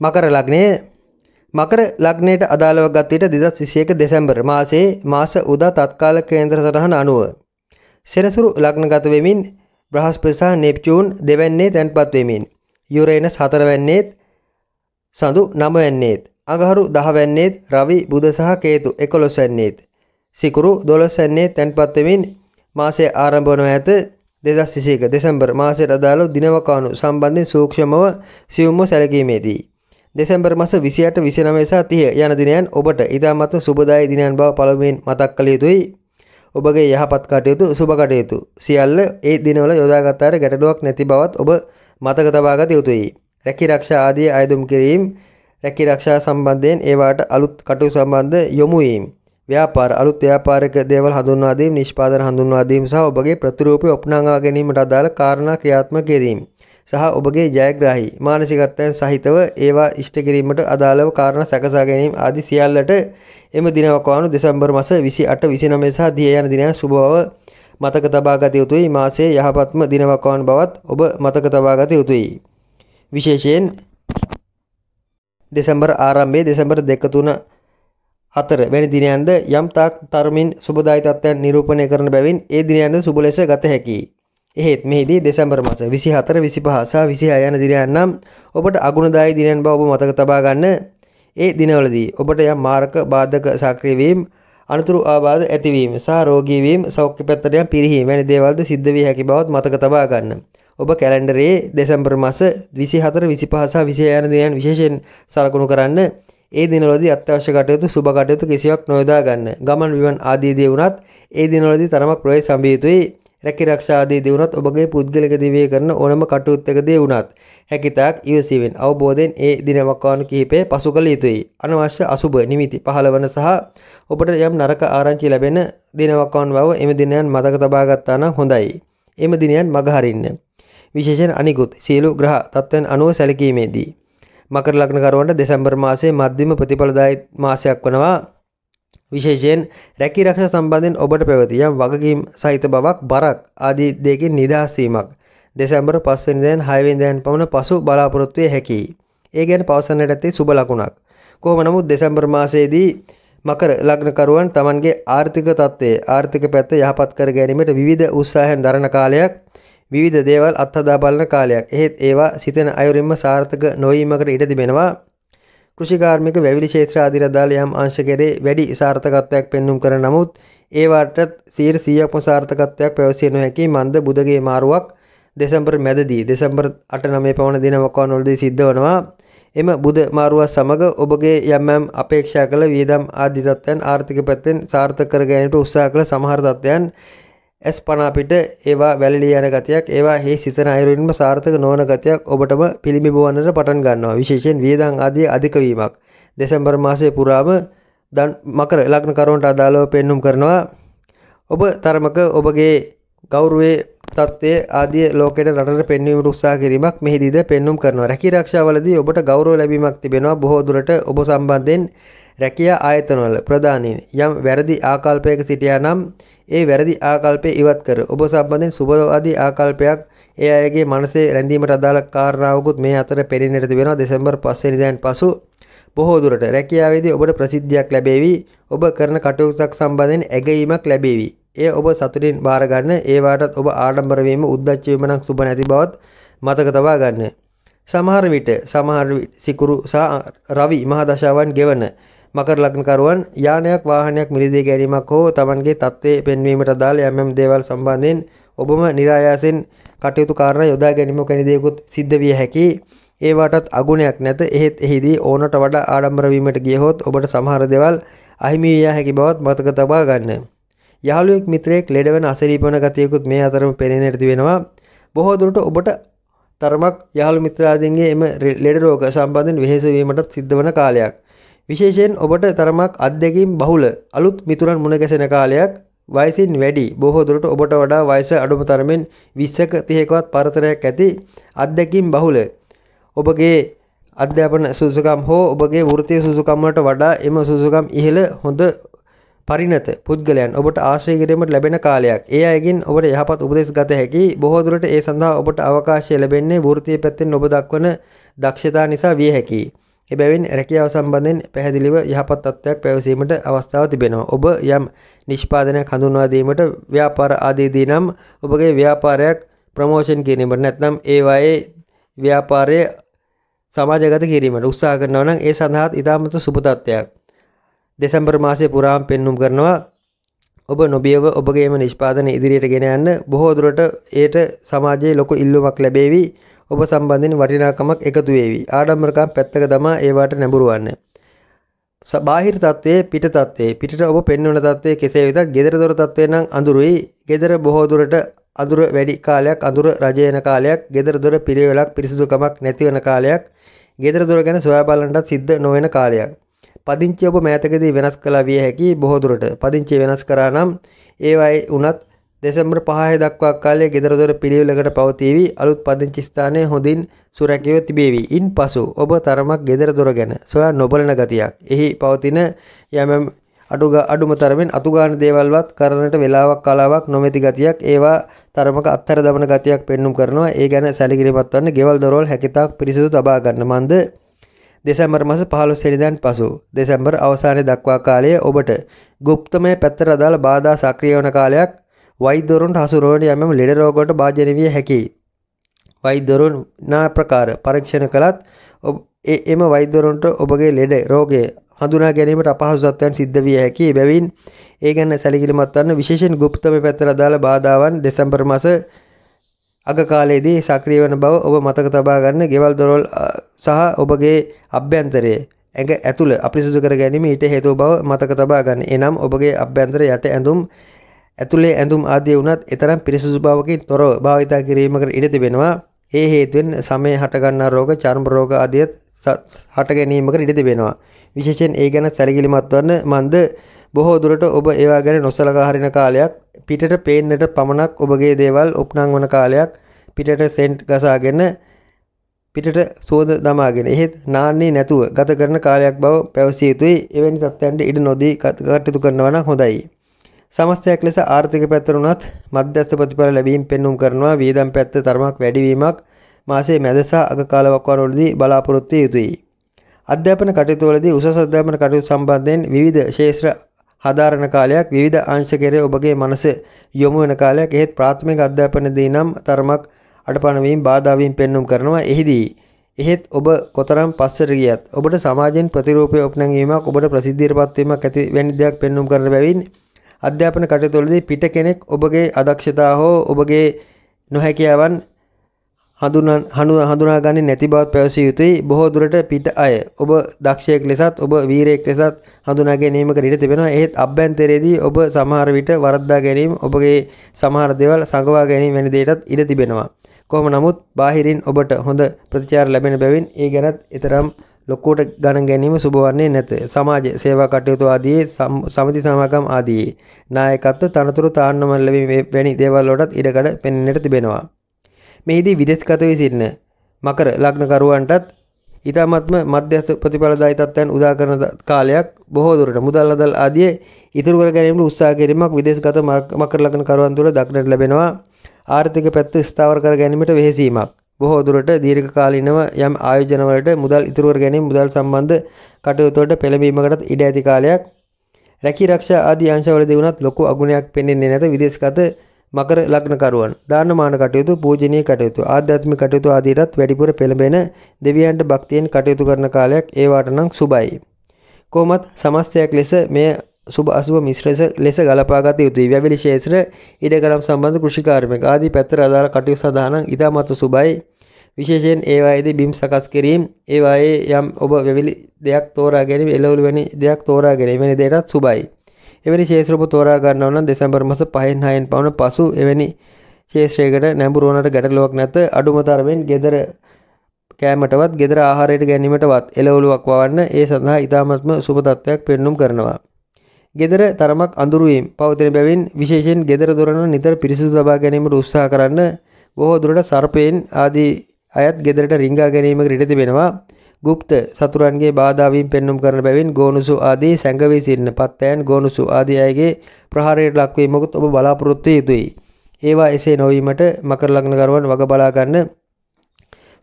මකර ලග්නය මකර ලග්නයට අදාළව ගත්තයට දෙදස් විසියක දෙසැම්බර් මාසේ මාස උදා තත්කාල කේන්ද්‍ර සටහන අනුව. සෙනසුරු ලග්නගත වෙමින් බ්‍රහස්පසා නෙප්චූන් දෙවැන්නේ තැන්පත් වෙමින්. යුරේන සතරවැන්නේත් සඳු නමවැන්නේත්. අගහරු දහවැන්නේත් රවි බුද සහ කේතු එකොළොස්වැන්නේත්. සිකුරු දොළොස්වැන්නේ තැන්පත්වෙමින් මාසේ ආරම්භනව ඇත දෙදස් විසේක දෙසම්බර් මාසයට අදාළෝ දිනවකානු සම්බන්ධෙන් සූක්ෂමව සියුම්ම සැලකීමේදී. දෙසැම්බර් මස විසියට විසිනමසා තිය යන දිනයන් ඔබට ඉතාමත්ම සුබදාය දිනයන් බව පළමෙන් මතක් කළ යුතුයි ඔබගේ යහපත් කටයුතු සුභකටයුතු සියල්ල ඒ දිනවල යොදාගත්තාර ගැටලුවක් නැති බවත් ඔබ මතක තබාගත යුතුයි රැකි රක්ෂා ආදිය අයදුම් කිරීම රැකි රක්ෂා සම්බන්ධයෙන් ඒවාට අලුත් කටු සම්බන්ධ යොමුවීම් ව්‍යාපාර අලුත් ව්‍යාපාරක දේවල් හඳුන්වාදීම නිෂ්පාදන හඳුන්වාදීම සහ ඔබගේ ප්‍රතිරූපය ඔප්නාගා ගැනීමට අදාළ කාරණා ක්‍රියාත්මක කිරීම සහ ඔබගේ ජයග්‍රාහි මානසිකත්වයන් සහිතව ඒවා ඉෂ්ට කිරීමට අදාළව කාරණ සකසා ගැනීම ආදි සියල්ලට එම දිනවකවානු දෙසම්බර් මස විසි අට විසිනමේ සහ දිය යන දිනයන් සුභව මතක තබා ගත යුතුයි මාසේ යහපත්ම දිනවකවාන් බවත් ඔබ මතක තබා ගත යුතුයි. විශේෂයෙන් දෙසම්බර් ආරම්භයේ දෙසම්බර් දෙක තුන හතර වැනි දිනයන්ද යම් තාක් තරමින් සුබදායි තත්ත්වයන් නිරූපණය කරන බැවින් ඒ දිනයන්ද සුබ ලෙස ගත හැකියි. එහෙත් මෙහිදී දෙසැම්බර් මස විසි හතර විසි පහසා විසිහ යන දිරයන්නම් ඔබට අගුණදායි දිනන් බව ඔබ මතක තබා ගන්න ඒ දිනවලදී ඔබට යම් මාර්ක බාධක සක්‍රියවීම් අනතුරු ආබාධ ඇතිවීම සහ රෝගීවීම සෞඛ්‍ය පැත්තටයම් පිරිහීම වැනි දේවල්ද සිද්ධ වී හැකි බවත් මතක තබා ගන්න. ඔබ කැලැන්ඩරේ දෙසැම්බර් මස විසි හතර විසි පහසා විසිහ යන දිනයන් විශේෂෙන් සලකුණු කරන්න ඒ දිනවලදී අත්‍යවශ්‍ය කටයුතු සුබ කටයුතු කිසිවක් නොයොදා ගන්න. ගමන් විමන් ආදී දේ වුණත් ඒ දිනවලදී තරමක් ප්‍රවේශ සම්භීතුයි රැකිරක්ෂාදී දියුණුවත් ඔබගේ පුද්ගලික දිවිය කරන ඕනම කටයුත්තකදී වුණත් හැකිතාක් ඉවසීමෙන් අවබෝධයෙන් ඒ දිනවකවානු කිහිපය පසු කළ යුතුයි. අනවශ්‍ය අසුබ නිමිති පහළවන සහ ඔබට යම් නරක ආරංචි ලැබෙන දිනවකවන් බව එම දිනයන් මතක තබා ගත්තා නම් හොඳයි. එම දිනයන් මගහරින්න. විශේෂයෙන් අනිකුත් සියලු ග්‍රහ තත්ත්වයන් අනුව සැලකීමේදී මකර ලග්නකරුවන්ට දෙසැම්බර් මාසයේ මධ්‍යම ප්‍රතිඵලදායී මාසයක් වනවා. විශේෂයෙන් රැකී රක්ෂ සම්බන්ධයෙන් ඔබට පැවති යම් වගකීම් සහිත බවක් බරක් ආදී දෙකින් නිදහසීමක් දෙසැම්බර් පස්වෙනිදැන් හයවෙනිදැන් පමණ පසු බලාපොරොත්තුවය හැකි. ඒ ගැන පවසන්නට ඇත්තේ සුබ ලකුණක්. කොහොම නමුත් දෙසැම්බර් මාසයේදී මකර ලග්නකරුවන් තමන්ගේ ආර්ථික තත්ත්වය ආර්ථික පැත්ත යහපත් කර ගැනීමට විවිධ උත්සාහයන් දරන කාලයක් විවිධ දේවල් අත්හදා බලන කාලයක්. එහෙත් ඒවා සිතන අයුරින්ම සාර්ථක නොවීමකට ඉඩ තිබෙනවා. කෘෂිකාර්මික වැවිලි ශේත්‍ර ආදී රදාළ යම් අංශ කෙරේ වැඩි සාර්ථකත්වයක් පෙන්눔 කර නමුත් ඒ වාටත් 100%ක්ම සාර්ථකත්වයක් පැවසිය නොහැකි මන්ද බුදගේ මාරුවක් දෙසැම්බර් මැදදී දෙසැම්බර් 8 9 පවන දිනවක වනවලදී සිද්ධ වනවා එම බුද මාරුවත් සමග ඔබගේ යම් යම් අපේක්ෂා කළ වියදම් ආදී තත්ත්වයන් ආර්ථික පැත්තෙන් සාර්ථක කර ගැනීමට උත්සාහ කළ සමහර තත්ත්වයන් ඇස් පන අපිට ඒවා වැලලී යන ගතියක් ඒවා හේ සිතන අයුරින්ම සාර්ථක නොවන ගතියක් ඔබටම පිළිඹවන්නට පටන් ගන්නවා විශේෂයෙන් වියදම් ආදී අධික වීමක් දෙසැම්බර් මාසයේ පුරාම දන් මකර ලග්නකරුවන්ට අදාළව පෙන්නුම් කරනවා ඔබ තරමක ඔබගේ ගෞරුවේ තත්ත්වය ආදිය ලෝකෙට රටට පෙන්වීමට උත්සාහ කිරීමක් මෙහිදීද පෙන්නුම් කරනවා රැකී රක්ෂාවලදී ඔබට ගෞරව ලැබීමක් තිබෙනවා බොහෝ දුරට ඔබ සම්බන්ධයෙන් රැකියා ආයතනවල ප්‍රධානීන් යම් වැරදි ආකල්පයක සිටියා නම් ඒ වැරදි ආකල්පය ඉවත් කර ඔබ සම්බන්ධයෙන් සුබවාදී ආකල්පයක් ඒ අයගේ මනසේ රැඳීමට අදාළ කාරණාවකුත් මේ අතර පෙරෙන්නට තිබෙනවා දෙසැම්බර් 5 වෙනිදාන් පසු බොහෝ දුරට රැකියාවේදී ඔබට ප්‍රසිද්ධියක් ලැබේවි ඔබ කරන කටයුත්තක් සම්බන්ධයෙන් ඇගීමක් ලැබේවි එය ඔබ සතුටින් බාර ගන්න ඒ වාටත් ඔබ ආඩම්බර වීම උද්දච්ච වීම නම් සුබ නැති බවත් මතක තබා ගන්න සමහර විට සමහර සිකුරු සහ රවි මහදශාවන් ගෙවන මකර ලග්නකරුවන් යානයක් වාහනයක් මිලදී ගැනීමක් හෝ Tamanගේ தત્ත්වය පෙන්වීමට අදාළ යම් යම් දේවල් සම්බන්ධයෙන් ඔබම નિરાයාසෙන් කටයුතු කාරණා යොදා ගැනීම කෙන දේකුත් සිද්ධ විය හැකියි. ඒවාටත් අගුණයක් නැත එහෙත් එහිදී ඕනට වඩා ආඩම්බර වීමට ගියහොත් ඔබට සමහර දේවල් අහිමි විය හැකි බවත් මතක තබා ගන්න. යාළුවෙක් මිත්‍රයෙක් ලෙඩවන අසරීපන ගතියකුත් මේ අතරම පෙනෙන ඇති වෙනවා. බොහෝ දුරට ඔබට තරමක් යාළු මිත්‍රාදීන්ගේ එම ලෙඩ රෝග සම්බන්ධයෙන් වෙහෙස වීමටත් සිද්ධ වන කාලයක්. විශේෂයෙන් ඔබට තරමක් අත්දැකීම් බහුල අලුත් මිතුරන් මුණගැසෙන කාලයක් වයසින් වැඩි බොහෝ දුරට ඔබට වඩා වයස අඩුම තරමෙන් 20ක 30කවත් පරතරයක් ඇති අත්දැකීම් බහුල ඔබගේ අධ්‍යාපන සුසුකම් හෝ ඔබගේ වෘත්තීය සුසුකම් වලට වඩා එම සුසුකම් ඉහළ හොඳ පරිණත පුද්ගලයන් ඔබට ආශ්‍රය කිරීමට ලැබෙන කාලයක්. ඒ අයගෙන් ඔබට යහපත් උපදෙස් ගත හැකි. බොහෝ දුරට ඒ සඳහා ඔබට අවකාශය ලැබෙන්නේ වෘත්තීය පැත්තෙන් ඔබ දක්වන දක්ෂතා නිසා විය හැකියි. එබැවින් රැකියාව සම්බන්ධයෙන් පැහැදිලිව යහපත් තත්ත්වයක් පැවසීමට අවස්ථාව තිබෙනවා. ඔබ යම් නිෂ්පාදනයක් හඳුන්වා දීමට ව්‍යාපාර ආදීදී නම් ඔබගේ ව්‍යාපාරයක් ප්‍රමෝෂන් කිරීමට නැත්නම් ඒවායේ ව්‍යාපාරයේ සමාජගත කිරීමට උත්සාහ කරනවා නම් ඒ සඳහාත් ඉතාමත් සුබ තත්ත්වයක්. දෙසැම්බර් මාසයේ පුරාම පෙන්눔 කරනවා ඔබ නොබියව ඔබගේම නිෂ්පාදන ඉදිරියට ගෙන යන්න බොහෝ දුරට ඒට සමාජයේ ලොකු ඉල්ලුමක් ලැබේවි. ඔබ සම්බන්ධින් වටිනාකමක් එකතු වේවි. ආඩම්බරකම් පැත්තක දමා ඒවට නැඹුරුවන්න. බාහිර තත්ත්වයේ පිට තත්ත්වයේ පිටට ඔබ පෙන්වන තත්ත්වයේ කෙසේ වෙතත් gedara dora තත්ත්වය නම් අඳුරුයි. gedara බොහෝ දුරට අඳුර වැඩි කාලයක් අඳුර රජ වෙන කාලයක් gedara dora පිළිවෙලක් පිරිසිදුකමක් නැති වෙන කාලයක් gedara dora ගැන සොයා බලන්නට සිද්ධ නොවන කාලයක්. පදිංචි ඔබ මෑතකදී වෙනස් කළා විය හැකි බොහෝ දුරට. පදිංචි වෙනස් කරා නම් ඒවයි උනත් දෙසැම්බර් පහය දක්වා කාලය ගෙදරදොර පිළිවෙලකට පවතිවී අලුත් පදිංචි ස්ථානය හොඳින් සුරැකිව තිබේවි. ඉන් පසු ඔබ තරමක් ගෙදරදොර ගැන සොයා නොබලන ගතියක්. එහි පවතින යමම් අඩුග අඩුම තරමින් අතුගාන දේවල්වත් කරනට වෙලාවක් කලාවක් නොමැති ගතියක් ඒවා තරමක අත්තර දමන ගතියක් පෙන්නුම් කරනවා ඒ ගැන සැලිකිරිමත් වන්න ගෙවල් දොරවල් හැකිතාක් පිරිසිදු තබා ගන්න මන්ද දෙසැම්බර් මස 15 වෙනිදාන් පසු දෙසැම්බර් අවසානයේ දක්වා කාලයේ ඔබට গুপ্তමය පැත්තට අදාළ බාධා සක්‍රිය වන කාලයක් වෛදරුන්ට හසුරුවන යමම ලෙඩ රෝගවලට භාජනය විය හැකියි. වෛදරුන් නා ප්‍රකාර පරීක්ෂණ කළත් එම වෛදරුන්ට ඔබගේ ලෙඩ රෝගය හඳුනා ගැනීමට අපහසුත්වයන් සිද්ධ විය හැකි බැවින් ඒ ගැන සැලකිලිමත් වන්න විශේෂයෙන් ගුප්තම පැත්තට අදාළ බාධාවන් දෙසැම්බර් මාස අග කාලයේදී සක්‍රිය වන බව ඔබ මතක තබා ගන්න ගෙවල් දොරවල් සහ ඔබගේ අභ්‍යන්තරයේ ඇඟ ඇතුළ අපිරිසුදු කර ගැනීම ඊට හේතුව බව මතක තබා ගන්න. එනම් ඔබගේ අභ්‍යන්තර යට ඇඳුම් ඇතුළේ ඇඳුම් ආදිය වුණත් එතරම් පිරිසිදු බවකින් තොරව භාවිතා කිරීමකට ඉඩ තිබෙනවා. ඒ හේතුවෙන් සමේ හටගන්නා රෝග, චර්ම රෝග ආදියත් හට ගැනීමකට ඉඩ තිබෙනවා. විශේෂයෙන් ඒ ගැන සැලකිලිමත් වන්න මන්ද බොහෝ දුරට ඔබ ඒවා ගැන නොසලකා හරින කාලයක් පිටට පේන්නට පමණක් ඔබගේ දේවල් උපනං වන කාලයක් පිටට සෙන්ට් ගසාගෙන පිටට සුවද දමාගෙන එහෙත් නාන්නේ නැතුව ගත කරන කාලයක් බව පැවසිය යුතුයි එවැනි තත්ත්වයන්ට ඉඩ නොදී කටයුතු කරනවා නම් හොඳයි සමස්තයක් ලෙස ආර්ථික පැත්තරුණත් මධ්‍යස්ථ ප්‍රතිඵල ලැබීම් පෙන්නුම් කරනවා වියදම් පැත්ත තරමක් වැඩිවීමක් මාසේ මැදසා අග කාලවක්වාරවලදී බලාපොරොත්තු යුතුයි. අධ්‍යාපන කටයුතුවලදී උසස් අධ්‍යාපන කටයුතු සම්බන්ධයෙන් විවිධ ශේෂ්ත්‍ර හදාරණ කාලයක් විවිධ අංශ කෙරේ ඔබගේ මනස යොමු වෙන කාලයක් එහෙත් ප්‍රාථමික අධ්‍යාපනයේදී නම් තරමක් අඩපණවීම් බාධාවීම් පෙන්눔 කරනවා එහිදී එහෙත් ඔබ කොතරම් පස්සට ගියත් ඔබට සමාජයෙන් ප්‍රතිරූපය ඔපනැංවීමක් ඔබට ප්‍රසිද්ධියට පත්වීමක් ඇති වැනි දෙයක් පෙන්눔 කරන බැවින් අධ්‍යාපන කටයුතුවලදී පිට කෙනෙක් ඔබගේ අදක්ෂතා හෝ ඔබගේ නොහැකියාවන් හඳුනාගන්නේ නැති බවත් පැවසිය යුතුයි බොහෝ දුරට පිට අය ඔබ දක්ෂයෙක් ලෙසත් ඔබ වීරයෙක් ලෙසත් හඳුනාගේ නීමකට ඉඩ තිබෙනවා එහෙත් අභ්‍යන්තරයේදී ඔබ සමහර විට වරද්දා ගැනීම ඔබගේ සමහර දේවල් සංගවා ගැනීම වැනි දේටත් ඉඩ තිබෙනවා කොහොම නමුත් බාහිරින් ඔබට හොඳ ප්‍රතිචාර ලැබෙන බැවින් ඒ ගැනත් එතරම් ලොකෝට ගණ ගැනීම සුබවන්නේ නැත. සමාජ සේවා කටයුතු ආදී සමිති සමාගම් ආදී නායකත්ව තනතුරු තාන්නම ලැබීම වැනි දේවල් වලටත් ඉඩකඩ පෙන්වන්නට තිබෙනවා. මෙහිදී විදේශගත වී සිටින මකර ලග්නකරුවන්ටත් ඊටාත්ම මධ්‍යස්ථ ප්‍රතිඵලදායී තත්ත්වයන් උදා කරන කාලයක් බොහෝ දුරට මුදල් අදල් ආදී ඉතුරු කර ගැනීමට උත්සාහ කිරීමක් විදේශගත මකර ලග්නකරුවන් තුළ දක්නට ලැබෙනවා. ආර්ථික පැත්ත ස්ථාවර කර ගැනීමට වෙහෙසීමක් බොහෝ දුරට දීර්ඝකාලීනව යම් ආයෝජනවලට මුදල් ඉතුරු කර ගැනීම මුදල් සම්බන්ධ කටයුතු වලට පෙළඹීමකටත් ඉඩ ඇති කාලයක් රැකී ආරක්ෂා ආදී අංශවලදී වුණත් ලොකු අගුණයක් පෙන්වන්නේ නැත විදේශගත මකර ලග්නකරුවන් දානමාන කටයුතු පූජනීය කටයුතු ආධ්‍යාත්මික කටයුතු ආදීටත් වැඩිපුර පෙළඹෙන දෙවියන්ට භක්තියෙන් කටයුතු කරන කාලයක් ඒ වාට නම් සුබයි කොහොමත් සමස්තයක් ලෙස මේ සුබ අසුව මිශ්‍රස ලෙස ගලපාගත යුතුයි වැවිලි ශේත්‍ර ඉඩකඩම් සම්බන්ධ කෘෂිකාර්මික ආදී පැත්තර අදාළ කටයුතු සඳහා නම් ඉතාමත් සුබයි විශේෂයෙන් ඒවායේදී බිම් සකස් කිරීම් ඒවායේ යම් ඔබ වෙවිලි දෙයක් තෝරා ගැනීම එළවලු වැනි දෙයක් තෝරා ගැනීම වැනි දෙයටත් සුබයි. එවැනි ශේෂ්‍රූප තෝරා ගන්නව නම් දෙසැම්බර් මාස 5න් 6න් පවන පසු එවැනි ශේෂ්‍රයකට නැඹුරු වුණාට ගැටලුවක් නැත අඩුම තරමින් ගෙදර කෑමටවත් ගෙදර ආහාරයට ගැනීමටවත් එළවලුවක් වවන්න ඒ සඳහා ඉතාමත්ම සුබ තත්ත්වයක් පෙන්눔 කරනවා. ගෙදර තරමක් අඳුරු වීම පවතින බැවින් විශේෂයෙන් ගෙදර දොරන නිතර පිරිසිදු තබා ගැනීමට උත්සාහ කරන්න බොහෝ දුරට සර්පයෙන් ආදී අයත් ගෙදරට රිංගා ගැනීමක ඉඩ තිබෙනවා ගුප්ත සතුරන්ගේ බාධාවීම් පෙන්නුම් කරන බැවින් ගෝනුසු ආදී සැඟවී සිටින පත්තයන් ගෝනුසු ආදී අයගේ ප්‍රහාරයට ලක්වීමකුත් ඔබ බලාපොරොත්තු යුතුයි. ඒවා එසේ නොවීමට මකර ලග්නකරුවන් වග බලා ගන්න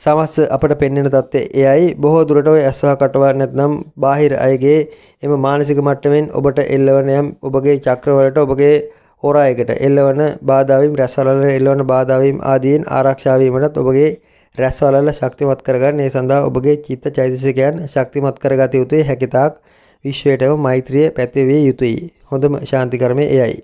සමස්ස අපට පෙන්වන தත්ත්වය එයයි බොහෝ දුරට ඔය ඇස්වා කටවා නැත්නම් බාහිර අයගේ එම මානසික මට්ටමින් ඔබට එල්ලවන යම් ඔබගේ චක්‍රවලට ඔබගේ හොරායකට එල්ලවන බාධාවීම් රැස්වලට එල්ලවන බාධාවීම් ආදීන් ආරක්ෂා වීමටත් ඔබගේ රැස්වලල ශක්තිමත් කරගන්න ඒ සඳහා ඔබගේ චිත්ත චෛතසිකයන් ශක්තිමත් කරගත යුතුයි හැකිතාක් විශ්වයටම මෛත්‍රිය පැතිවිය යුතුයි. හොඳම ශාන්ති කර්මය එයයි.